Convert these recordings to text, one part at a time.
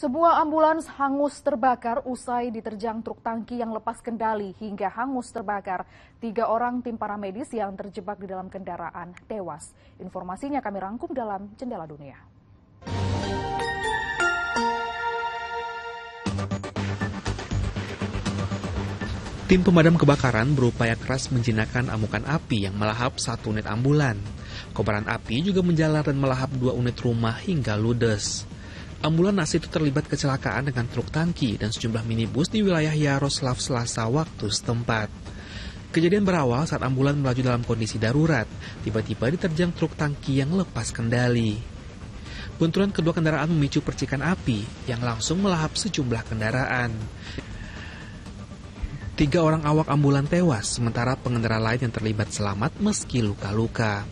Sebuah ambulans hangus terbakar usai diterjang truk tangki yang lepas kendali hingga hangus terbakar. Tiga orang tim paramedis yang terjebak di dalam kendaraan tewas. Informasinya kami rangkum dalam Jendela Dunia. Tim pemadam kebakaran berupaya keras menjinakkan amukan api yang melahap satu unit ambulan. Kobaran api juga menjalar dan melahap dua unit rumah hingga ludes. Ambulan nasi itu terlibat kecelakaan dengan truk tangki dan sejumlah minibus di wilayah Yaroslav Selasa waktu setempat. Kejadian berawal saat ambulan melaju dalam kondisi darurat, tiba-tiba diterjang truk tangki yang lepas kendali. Benturan kedua kendaraan memicu percikan api yang langsung melahap sejumlah kendaraan. Tiga orang awak ambulan tewas, sementara pengendara lain yang terlibat selamat meski luka-luka.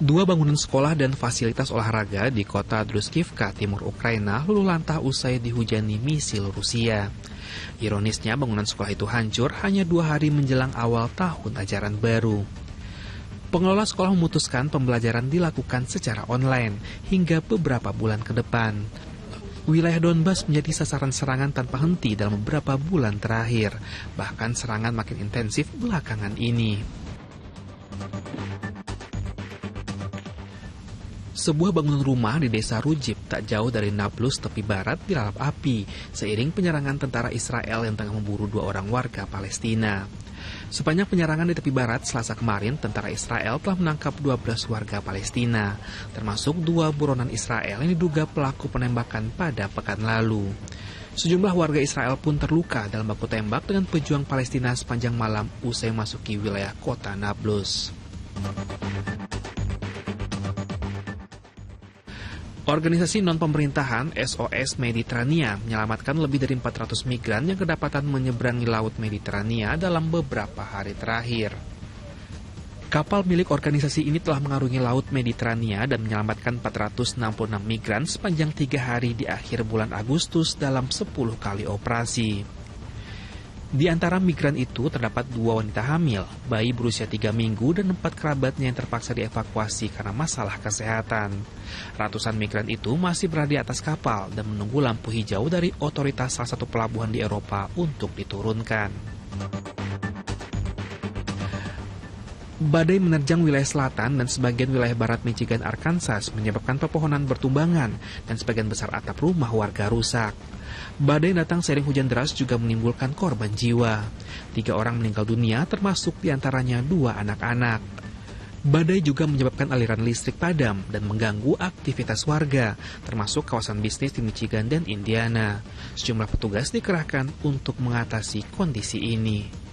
Dua bangunan sekolah dan fasilitas olahraga di kota Druskivka, timur Ukraina, luluh lantah usai dihujani misil Rusia. Ironisnya, bangunan sekolah itu hancur hanya dua hari menjelang awal tahun ajaran baru. Pengelola sekolah memutuskan pembelajaran dilakukan secara online hingga beberapa bulan ke depan. Wilayah Donbas menjadi sasaran serangan tanpa henti dalam beberapa bulan terakhir, bahkan serangan makin intensif belakangan ini. Sebuah bangunan rumah di desa Rujib tak jauh dari Nablus tepi barat dilalap api seiring penyerangan tentara Israel yang tengah memburu dua orang warga Palestina. Sepanjang penyerangan di tepi barat selasa kemarin, tentara Israel telah menangkap 12 warga Palestina, termasuk dua buronan Israel yang diduga pelaku penembakan pada pekan lalu. Sejumlah warga Israel pun terluka dalam baku tembak dengan pejuang Palestina sepanjang malam usai masuki wilayah kota Nablus. Organisasi non-pemerintahan SOS Mediterania menyelamatkan lebih dari 400 migran yang kedapatan menyeberangi Laut Mediterania dalam beberapa hari terakhir. Kapal milik organisasi ini telah mengarungi Laut Mediterania dan menyelamatkan 466 migran sepanjang tiga hari di akhir bulan Agustus dalam 10 kali operasi. Di antara migran itu terdapat dua wanita hamil, bayi berusia tiga minggu dan empat kerabatnya yang terpaksa dievakuasi karena masalah kesehatan. Ratusan migran itu masih berada di atas kapal dan menunggu lampu hijau dari otoritas salah satu pelabuhan di Eropa untuk diturunkan. Badai menerjang wilayah selatan dan sebagian wilayah barat Michigan, Arkansas menyebabkan pepohonan bertumbangan dan sebagian besar atap rumah warga rusak. Badai datang sering hujan deras juga menimbulkan korban jiwa. Tiga orang meninggal dunia termasuk diantaranya dua anak-anak. Badai juga menyebabkan aliran listrik padam dan mengganggu aktivitas warga, termasuk kawasan bisnis di Michigan dan Indiana. Sejumlah petugas dikerahkan untuk mengatasi kondisi ini.